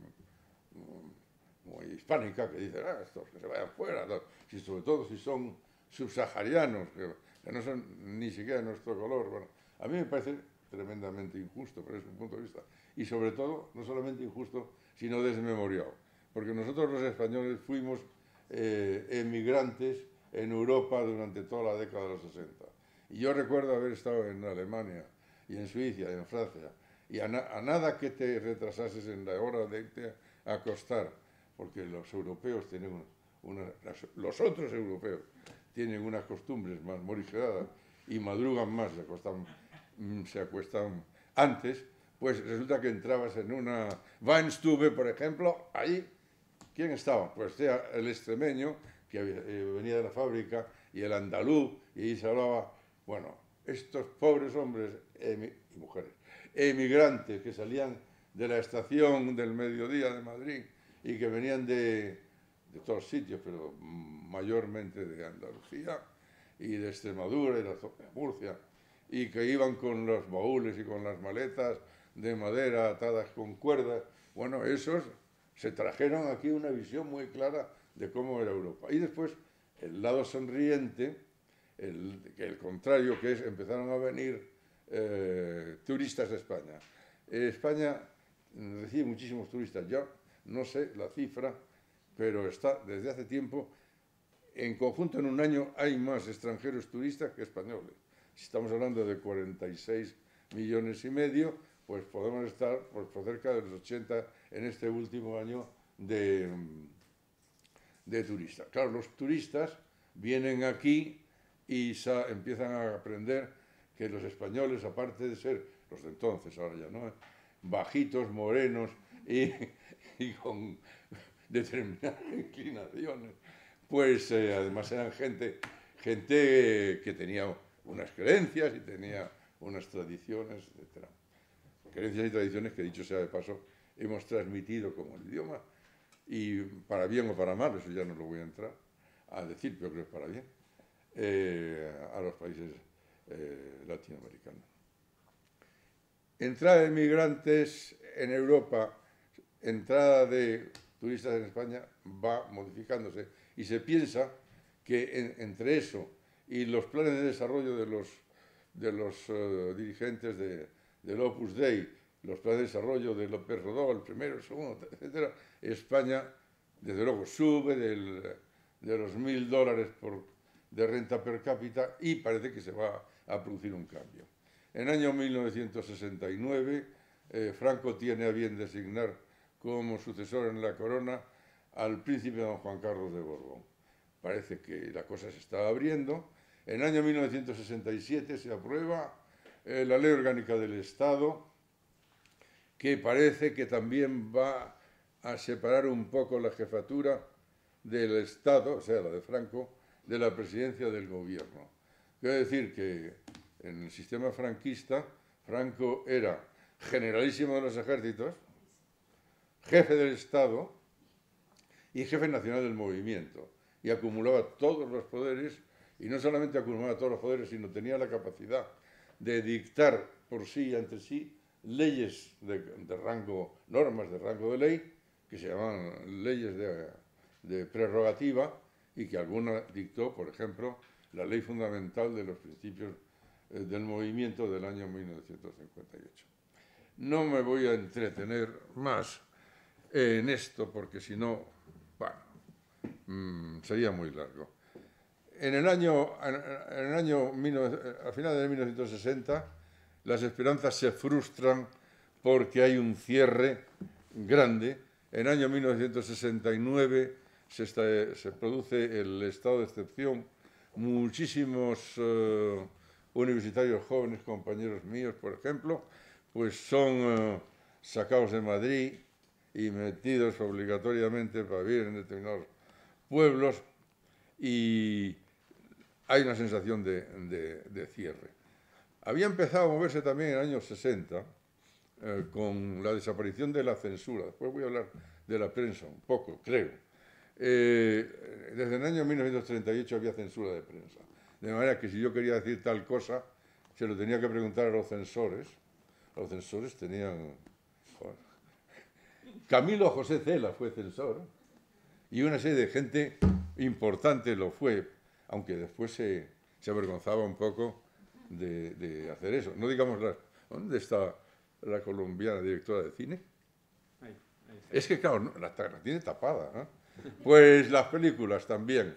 Speaker 2: muy hispánica que dice, ah, estos que se vayan fuera, sobre todo si son subsaharianos, que, no son ni siquiera de nuestro color. Bueno, a mí me parece tremendamente injusto, pero es un punto de vista. Y sobre todo, no solamente injusto, sino desmemoriado porque nosotros los españoles fuimos eh, emigrantes en Europa durante toda la década de los 60. Y yo recuerdo haber estado en Alemania y en Suiza y en Francia, y a, nada que te retrasases en la hora de acostar, porque los europeos tienen una, los otros europeos tienen unas costumbres más morigeradas y madrugan más, se mm, se acuestan antes, pues resulta que entrabas en una Weinstube, por ejemplo, ahí ¿Quién estaba? Pues sea el extremeño, que eh, venía de la fábrica, y el andaluz, y se hablaba, bueno, estos pobres hombres y mujeres, emigrantes que salían de la estación del mediodía de Madrid y que venían de, de todos sitios, pero mayormente de Andalucía y de Extremadura y de Murcia, y que iban con los baúles y con las maletas de madera atadas con cuerdas. Bueno, esos se trajeron aquí una visión muy clara de cómo era Europa. Y después, el lado sonriente, el, contrario, que es empezaron a venir eh, turistas de España. Eh, España recibe muchísimos turistas. Ya no sé la cifra, pero está desde hace tiempo, en conjunto en un año hay más extranjeros turistas que españoles. Si Estamos hablando de 46 millones y medio pues podemos estar por cerca de los 80 en este último año de, mm, de turistas. Claro, los turistas vienen aquí y empiezan a aprender que los españoles, aparte de ser los de entonces, ahora ya no, ¿eh? bajitos, morenos (laughs) y, con determinadas inclinaciones, pues eh, además eran gente, gente que tenía unas creencias y tenía unas tradiciones, etc creencias y tradiciones que, dicho sea de paso, hemos transmitido como el idioma, y para bien o para mal, eso ya no lo voy a entrar a decir, pero creo que es para bien, eh, a los países eh, latinoamericanos. Entrada de migrantes en Europa, entrada de turistas en España va modificándose y se piensa que entre eso y los planes de desarrollo de los, eh, dirigentes de, del Opus Dei, los planes de desarrollo de López Rodó, el primero, el segundo, etc., España, desde luego, sube de los mil dólares de renta per cápita y parece que se va a producir un cambio. En el año 1969, eh, Franco tiene a bien designar como sucesor en la corona al príncipe don Juan Carlos de Borbón. Parece que la cosa se está abriendo. En el año 1967 se aprueba eh, la ley orgánica del Estado, que parece que también va a separar un poco la jefatura del Estado, o sea, la de Franco, de la presidencia del gobierno. Quiero decir que en el sistema franquista, Franco era generalísimo de los ejércitos, jefe del Estado y jefe nacional del movimiento. Y acumulaba todos los poderes, y no solamente acumulaba todos los poderes, sino tenía la capacidad de dictar por sí y ante sí leyes de, rango, normas de rango de ley, que se llaman leyes de, de prerrogativa y que alguna dictó, por ejemplo, la ley fundamental de los principios eh, del movimiento del año 1958. No me voy a entretener más en esto porque si no, bueno, mm, sería muy largo en el año, en el año a finales de 1960 las esperanzas se frustran porque hay un cierre grande. En el año 1969 se, se produce el estado de excepción. Muchísimos eh, universitarios jóvenes, compañeros míos, por ejemplo, pues son eh, sacados de Madrid y metidos obligatoriamente para vivir en determinados pueblos y hay una sensación de, cierre. Había empezado a moverse también en el año 60 eh, con la desaparición de la censura. Después voy a hablar de la prensa un poco, creo. Eh, desde el año 1938 había censura de prensa. De manera que si yo quería decir tal cosa, se lo tenía que preguntar a los censores. Los censores tenían... Camilo José Cela fue censor y una serie de gente importante lo fue aunque después se, avergonzaba un poco de, hacer eso. No digamos, ¿dónde está la colombiana directora de cine? es que, claro, la, tiene tapada. ¿no? Pues las películas también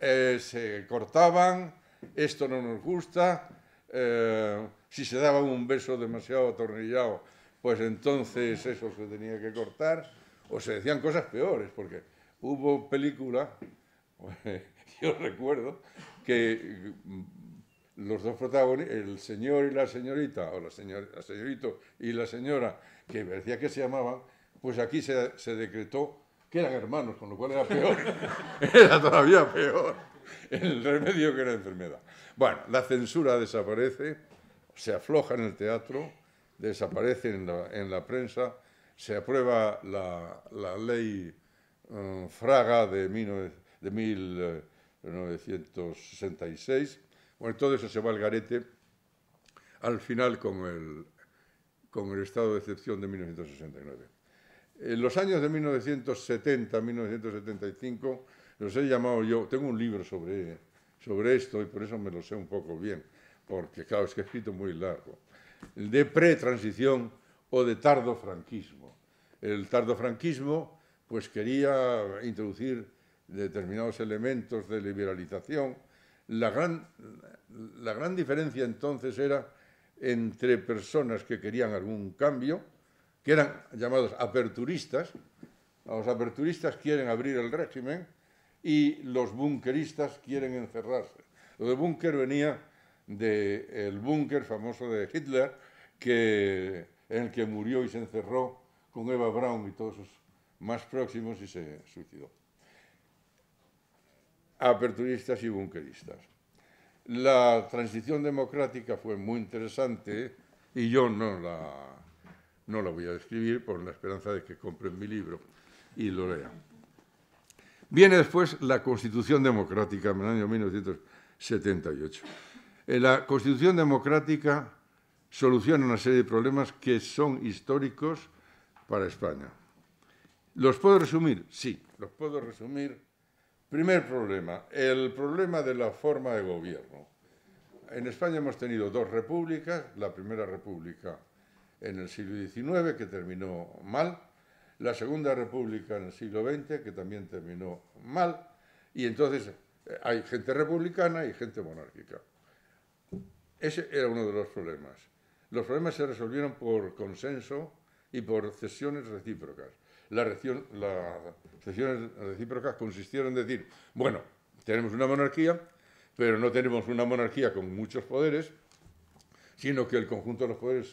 Speaker 2: eh, se cortaban, esto no nos gusta, eh, si se daba un beso demasiado atornillado, pues entonces eso se tenía que cortar, o se decían cosas peores, porque hubo película (laughs) pues, (laughs) yo recuerdo que mm, los dos protagonistas, el señor y la señorita, o la, señor, señorito y la señora, que decía que se llamaban, pues aquí se, decretó que eran hermanos, con lo cual era peor. (laughs) era todavía peor el remedio que la enfermedad. Bueno, la censura desaparece, se afloja en el teatro, desaparece en la, prensa, se aprueba la, ley mm, Fraga de, mil, de mil, eh, 1966. Bueno, todo eso se va al garete al final con el, con el estado de excepción de 1969. En los años de 1970, 1975, los he llamado yo, tengo un libro sobre, sobre esto y por eso me lo sé un poco bien, porque claro, es que he escrito muy largo, de pretransición o de tardo franquismo. El tardo franquismo, pues quería introducir determinados elementos de liberalización. La gran, la gran diferencia entonces era entre personas que querían algún cambio, que eran llamados aperturistas, los aperturistas quieren abrir el régimen y los búnkeristas quieren encerrarse. Lo de búnker venía del búnker famoso de Hitler, que, en el que murió y se encerró con Eva Braun y todos sus más próximos y se suicidó aperturistas y bunkeristas. La transición democrática fue muy interesante y yo no la, no la voy a describir por la esperanza de que compren mi libro y lo lean. Viene después la Constitución Democrática en el año 1978. La Constitución Democrática soluciona una serie de problemas que son históricos para España. ¿Los puedo resumir? Sí, los puedo resumir Primer problema, el problema de la forma de gobierno. En España hemos tenido dos repúblicas, la primera república en el siglo XIX, que terminó mal, la segunda república en el siglo XX, que también terminó mal, y entonces eh, hay gente republicana y gente monárquica. Ese era uno de los problemas. Los problemas se resolvieron por consenso y por cesiones recíprocas las, sesiones recíprocas consistieron en decir, bueno, tenemos una monarquía, pero no tenemos una monarquía con muchos poderes, sino que el conjunto de los poderes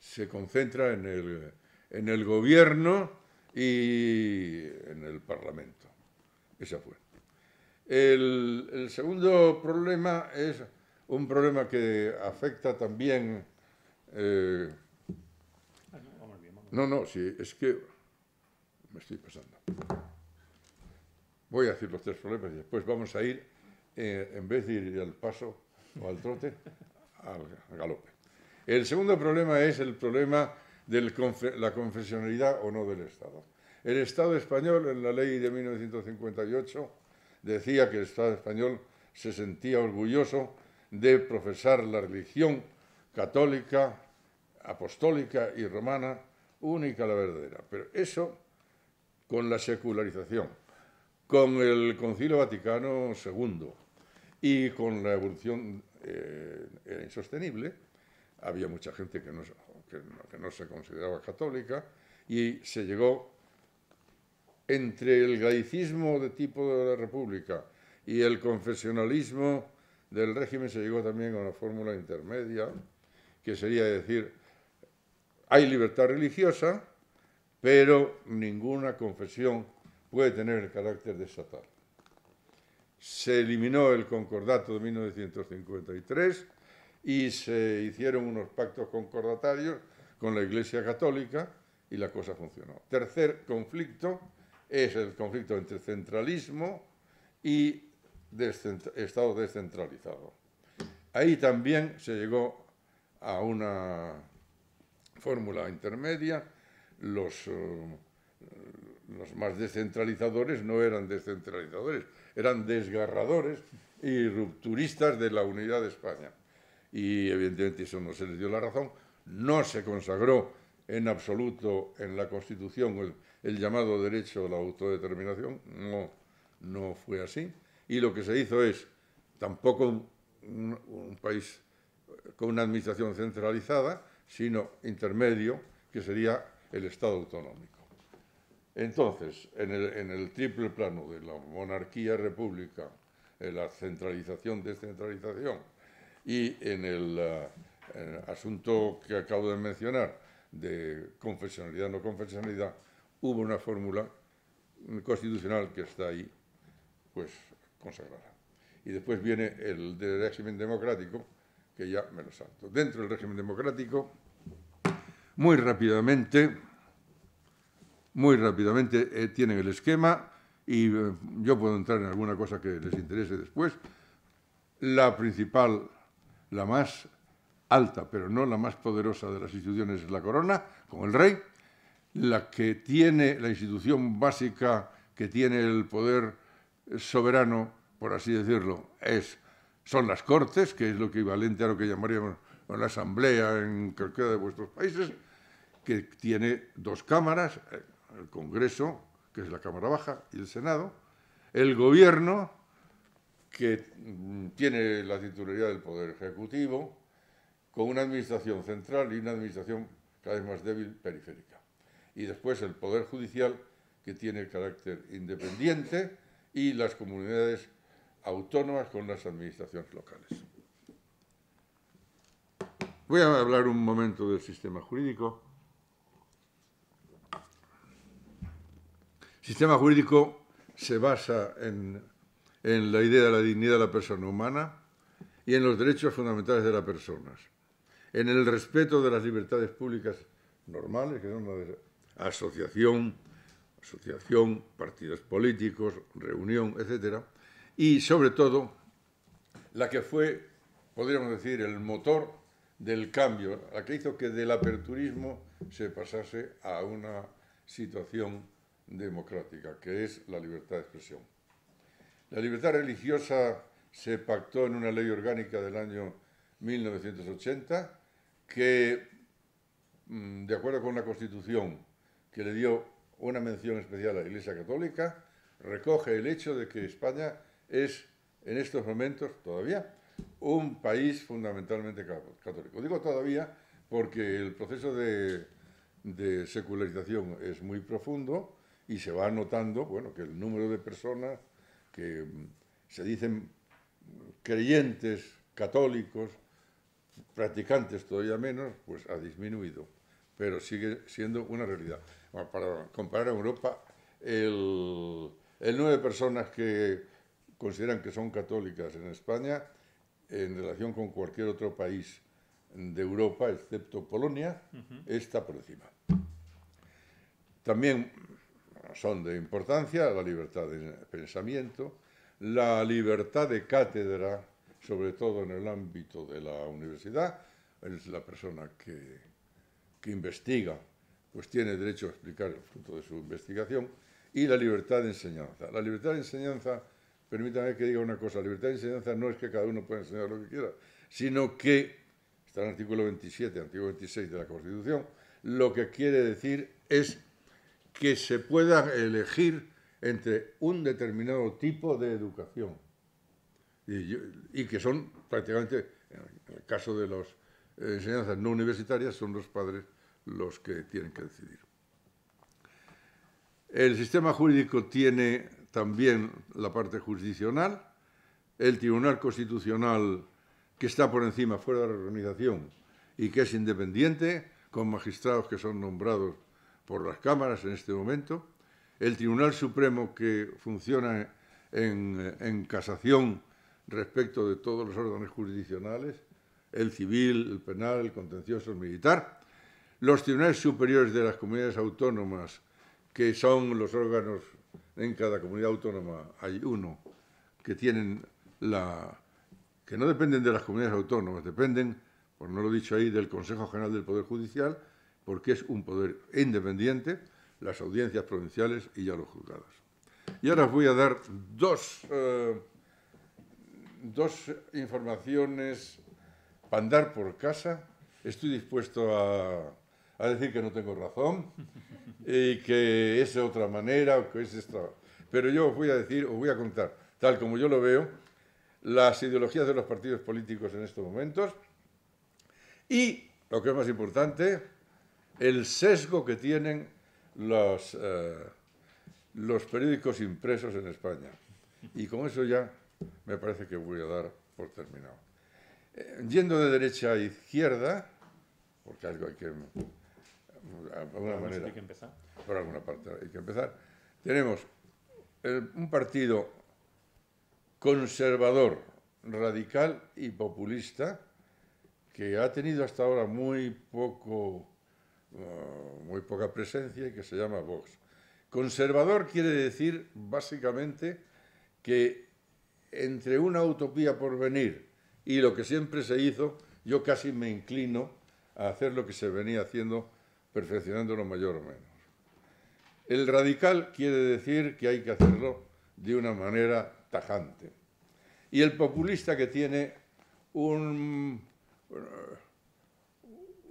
Speaker 2: se, concentra en el, en el gobierno y en el parlamento. Esa fue. El, segundo problema es un problema que afecta también... Eh, ah, no, no, sí, es que me estoy pasando. Voy a decir los tres problemas y después vamos a ir, eh, en vez de ir al paso o al trote, al, galope. El segundo problema es el problema de la confesionalidad o no del Estado. El Estado español, en la ley de 1958, decía que el Estado español se sentía orgulloso de profesar la religión católica, apostólica y romana, única la verdadera. Pero eso con la secularización, con el Concilio Vaticano II y con la evolución eh, insostenible, había mucha gente que no, que se consideraba católica y se llegó entre el laicismo de tipo de la República y el confesionalismo del régimen se llegó también a una fórmula intermedia, que sería decir, hay libertad religiosa, pero ninguna confesión puede tener el carácter de estatal. Se eliminó el concordato de 1953 y se hicieron unos pactos concordatarios con la Iglesia Católica y la cosa funcionó. Tercer conflicto es el conflicto entre centralismo y Estado descentralizado. Ahí también se llegó a una fórmula intermedia los, eh, los más descentralizadores no eran descentralizadores, eran desgarradores y rupturistas de la unidad de España. Y evidentemente eso no se les dio la razón, no se consagró en absoluto en la Constitución el, llamado derecho a la autodeterminación, no, no fue así. Y lo que se hizo es, tampoco un país con una administración centralizada, sino intermedio, que sería el Estado autonómico. Entonces, en el, triple plano de la monarquía-república, la centralización-descentralización y eh, en el, asunto que acabo de mencionar de confesionalidad-no confesionalidad, hubo una fórmula constitucional que está ahí pues consagrada. Y después viene el del régimen democrático, que ya me lo salto. Dentro del régimen democrático muy rápidamente, muy rápidamente eh, tienen el esquema y eh, yo puedo entrar en alguna cosa que les interese después. La principal, la más alta, pero no la más poderosa de las instituciones es la corona, con el rey, la que tiene la institución básica que tiene el poder eh, soberano, por así decirlo, es, son las cortes, que es lo equivalente a lo que llamaríamos la asamblea en cualquiera de vuestros países, que tiene dos cámaras, eh, el Congreso, que es la Cámara Baja, y el Senado, el Gobierno, que mm, tiene la titularidad del Poder Ejecutivo, con una administración central y una administración cada vez más débil periférica. Y después el Poder Judicial, que tiene carácter independiente, y las comunidades autónomas con las administraciones locales. Voy a hablar un momento del sistema jurídico. El sistema jurídico se basa en, en la idea de la dignidad de la persona humana y en los derechos fundamentales de las personas, en el respeto de las libertades públicas normales, que son la de asociación, asociación, partidos políticos, reunión, etc. Y sobre todo, la que fue, podríamos decir, el motor del cambio, la que hizo que del aperturismo se pasase a una situación democrática, que es la libertad de expresión. La libertad religiosa se pactó en una ley orgánica del año 1980 que, mm, de acuerdo con la Constitución, que le dio una mención especial a la Iglesia Católica, recoge el hecho de que España es, en estos momentos, todavía, un país fundamentalmente católico. Digo todavía porque el proceso de, de secularización es muy profundo y se va notando, bueno, que el número de personas que mm, se dicen creyentes, católicos, practicantes todavía menos, pues ha disminuido, pero sigue siendo una realidad. para comparar a Europa, el, el número de personas que consideran que son católicas en España, en relación con cualquier otro país de Europa, excepto Polonia, está por encima. También son de importancia la libertad de pensamiento, la libertad de cátedra, sobre todo en el ámbito de la universidad, es la persona que, investiga, pues tiene derecho a explicar el fruto de su investigación, y la libertad de enseñanza. La libertad de enseñanza, permítame que diga una cosa, la libertad de enseñanza no es que cada uno pueda enseñar lo que quiera, sino que, está en el artículo 27, artículo 26 de la Constitución, lo que quiere decir es que se pueda elegir entre un determinado tipo de educación. Y, que son prácticamente, en el caso de las enseñanzas no universitarias, son los padres los que tienen que decidir. El sistema jurídico tiene también la parte jurisdiccional, el Tribunal Constitucional que está por encima, fuera de la organización, y que es independiente, con magistrados que son nombrados por las cámaras en este momento, el Tribunal Supremo que funciona en, casación respecto de todos los órdenes jurisdiccionales, el civil, el penal, el contencioso, el militar, los tribunales superiores de las comunidades autónomas, que son los órganos en cada comunidad autónoma, hay uno, que tienen la que no dependen de las comunidades autónomas, dependen, por no lo dicho ahí, del Consejo General del Poder Judicial porque es un poder independiente, las audiencias provinciales y ya los juzgados. Y ahora os voy a dar dos, eh, dos informaciones para andar por casa. Estoy dispuesto a, a, decir que no tengo razón (laughs) y que es de otra manera o que es esta. Pero yo os voy a decir, os voy a contar, tal como yo lo veo, las ideologías de los partidos políticos en estos momentos y, lo que es más importante, el sesgo que tienen eh, los, periódicos impresos en España. Y con eso ya me parece que voy a dar por terminado. Eh, yendo de derecha a izquierda, porque algo hay que... Eh, alguna manera, hay que empezar. Por alguna parte hay que empezar. Tenemos un partido conservador, radical y populista que ha tenido hasta ahora muy poco Mm, muy poca presencia y que se llama Vox. Conservador quiere decir básicamente que entre una utopía por venir y lo que siempre se hizo, yo casi me inclino a hacer lo que se venía haciendo, perfeccionándolo mayor o menos. El radical quiere decir que hay que hacerlo de una manera tajante. Y el populista que tiene un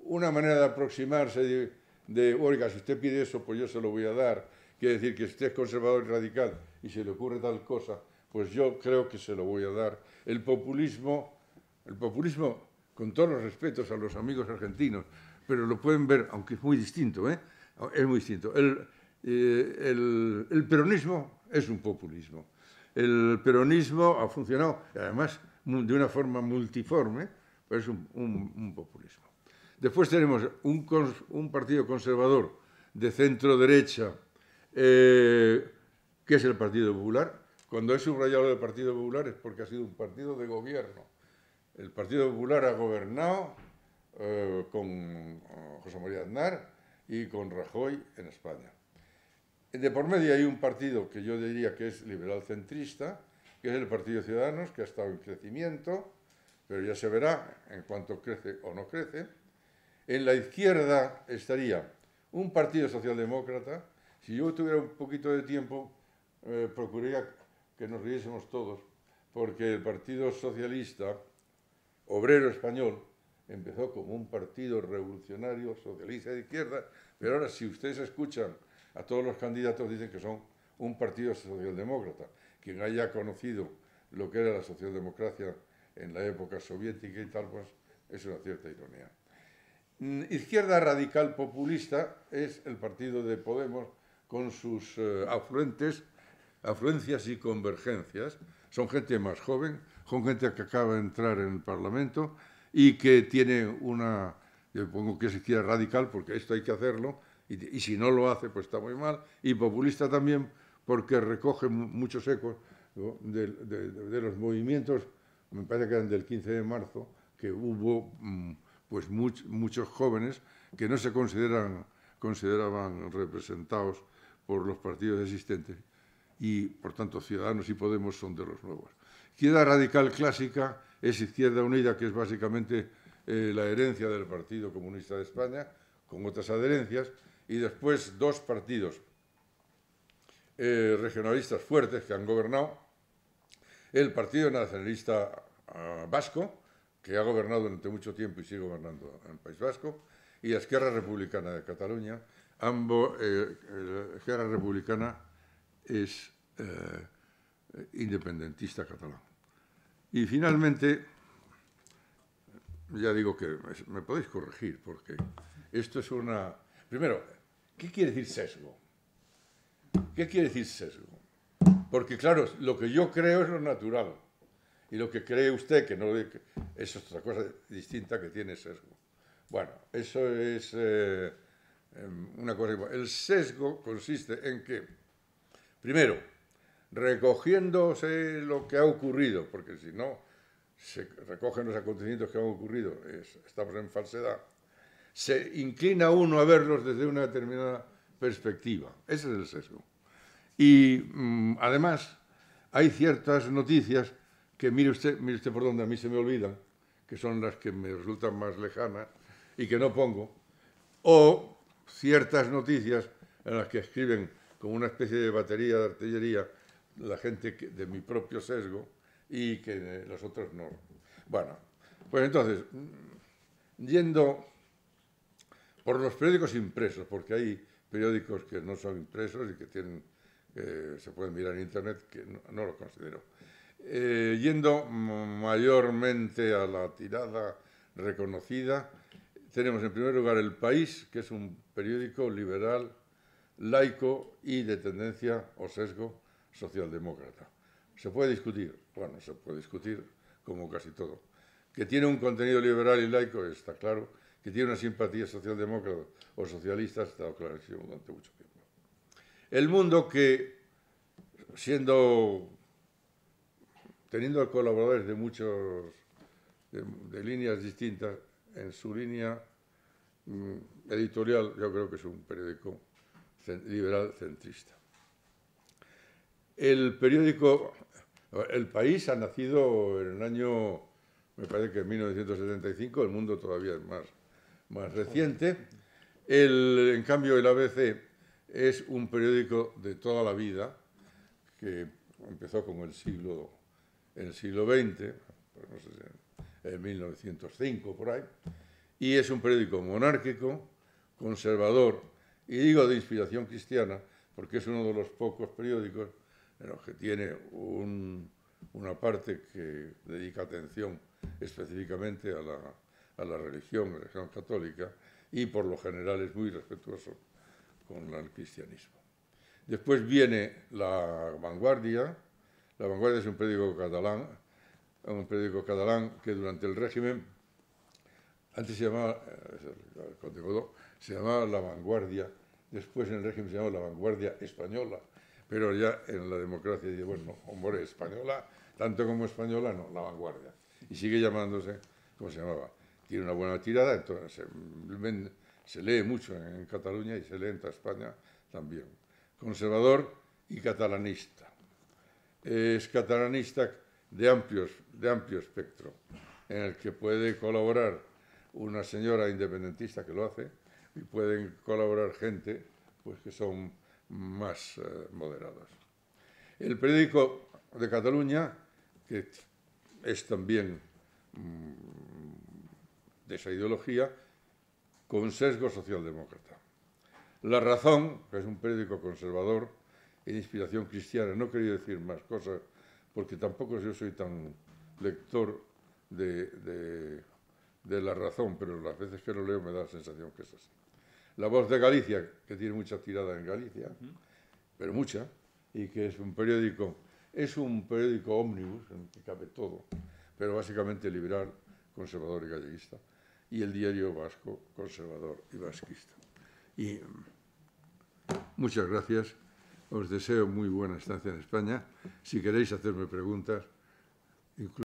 Speaker 2: una manera de aproximarse de, de, oiga, si usted pide eso, pues yo se lo voy a dar. Quiere decir que si usted es conservador y radical y se le ocurre tal cosa, pues yo creo que se lo voy a dar. El populismo, el populismo, con todos los respetos a los amigos argentinos, pero lo pueden ver, aunque es muy distinto, ¿eh? es muy distinto. El, eh, el, peronismo es un populismo. El peronismo ha funcionado, además, de una forma multiforme, pero es un populismo. Después tenemos un, partido conservador de centro-derecha, eh, que es el Partido Popular. Cuando he subrayado el Partido Popular es porque ha sido un partido de gobierno. El Partido Popular ha gobernado eh, con eh, José María Aznar y con Rajoy en España. De por medio hay un partido que yo diría que es liberal centrista, que es el Partido Ciudadanos, que ha estado en crecimiento, pero ya se verá en cuanto crece o no crece. En la izquierda estaría un partido socialdemócrata. Si yo tuviera un poquito de tiempo, eh, procuraría que nos riésemos todos, porque el Partido Socialista Obrero Español empezó como un partido revolucionario, socialista de izquierda, pero ahora si ustedes escuchan a todos los candidatos dicen que son un partido socialdemócrata. Quien haya conocido lo que era la socialdemocracia en la época soviética y tal, pues es una cierta ironía. Mm, izquierda Radical Populista es el partido de Podemos con sus eh, afluentes, afluencias y convergencias. Son gente más joven, son gente que acaba de entrar en el Parlamento y que tiene una, yo pongo que es izquierda radical porque esto hay que hacerlo y, si no lo hace pues está muy mal y populista también porque recoge muchos ecos de, los movimientos, me parece que eran del 15 de marzo, que hubo... Mm, pues muchos jóvenes que no se consideraban representados por los partidos existentes y, por tanto, Ciudadanos y Podemos son de los nuevos. Izquierda radical clásica es Izquierda Unida, que es básicamente eh, la herencia del Partido Comunista de España, con otras adherencias, y después dos partidos eh, regionalistas fuertes que han gobernado, el Partido Nacionalista ah, Vasco, que ha gobernado durante mucho tiempo y sigue gobernando en País Vasco, y la Esquerra Republicana de Cataluña. Ambos, eh, la Esquerra Republicana es eh, independentista catalán. Y finalmente, ya digo que me podéis corregir, porque esto es una... Primero, ¿qué quiere decir sesgo? ¿Qué quiere decir sesgo? Porque claro, lo que yo creo es lo natural y lo que cree usted, que no es otra cosa distinta que tiene sesgo. Bueno, eso es eh, em, una cosa El sesgo consiste en que, primero, recogiéndose lo que ha ocurrido, porque si no se recogen los acontecimientos que han ocurrido, estamos en falsedad, se inclina uno a verlos desde una determinada perspectiva. Ese es el sesgo. Y mm, además hay ciertas noticias que mire usted, mire usted por dónde a mí se me olvidan, que son las que me resultan más lejanas y que no pongo, o ciertas noticias en las que escriben como una especie de batería de artillería la gente de mi propio sesgo y que los otros no. Bueno, pues entonces, mm, yendo por los periódicos impresos, porque hay periódicos que no son impresos y que tienen, eh, se pueden mirar en internet, que no, no considero eh, yendo mayormente a la tirada reconocida, tenemos en primer lugar El País, que es un periódico liberal, laico y de tendencia o sesgo socialdemócrata. Se puede discutir, bueno, se puede discutir como casi todo. Que tiene un contenido liberal y laico, está claro. Que tiene una simpatía socialdemócrata o socialista, está estado clarísimo durante mucho tiempo. El mundo que, siendo teniendo colaboradores de muchos, de, líneas distintas, en su línea mm, editorial yo creo que es un periódico liberal centrista. El periódico El País ha nacido en el año, me parece que en 1975, el mundo todavía es más, más reciente. en cambio, el ABC es un periódico de toda la vida que empezó con el siglo en el siglo XX, pues, en 1905 por ahí, y es un periódico monárquico, conservador, y digo de inspiración cristiana, porque es uno de los pocos periódicos en los que tiene una parte que dedica atención específicamente a la, religión, la religión católica, y por lo general es muy respetuoso con el cristianismo. Después viene la vanguardia, la Vanguardia es un periódico catalán, un periódico catalán que durante el régimen, antes se llamaba, eh, se llamaba La Vanguardia, después en el régimen se llamaba La Vanguardia Española, pero ya en la democracia dice, bueno, hombre, española, tanto como española, no, La Vanguardia. Y sigue llamándose, como se llamaba? Tiene una buena tirada, entonces se, lee mucho en, en Cataluña y se lee en toda España también. Conservador y catalanista es catalanista de, amplios, de amplio espectro, en el que puede colaborar una señora independentista que lo hace y pueden colaborar gente pues, que son más eh, moderadas. El periódico de Cataluña, que es también mm, de esa ideología, con sesgo socialdemócrata. La Razón, que es un periódico conservador, e inspiración cristiana. No quería decir más cosas, porque tampoco yo soy tan lector de, de, de la razón, pero las veces que lo leo me da la sensación que es así. La voz de Galicia, que tiene mucha tirada en Galicia, pero mucha, y que es un periódico, es un periódico ómnibus, en que cabe todo, pero básicamente liberal, conservador y galleguista, y el diario vasco, conservador y vasquista. Y mm, muchas gracias. Os deseo muy buena estancia en España. Si queréis hacerme preguntas, incluso